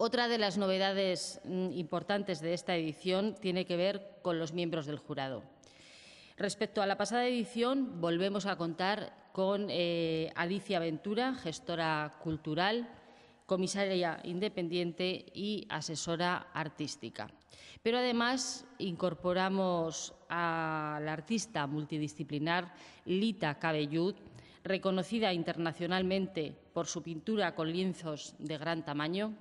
Otra de las novedades mm, importantes de esta edición tiene que ver con los miembros del jurado. Respecto a la pasada edición, volvemos a contar con eh, Alicia Ventura, gestora cultural, comisaria independiente y asesora artística. Pero además incorporamos a la artista multidisciplinar Lita Cabellud, reconocida internacionalmente por su pintura con lienzos de gran tamaño,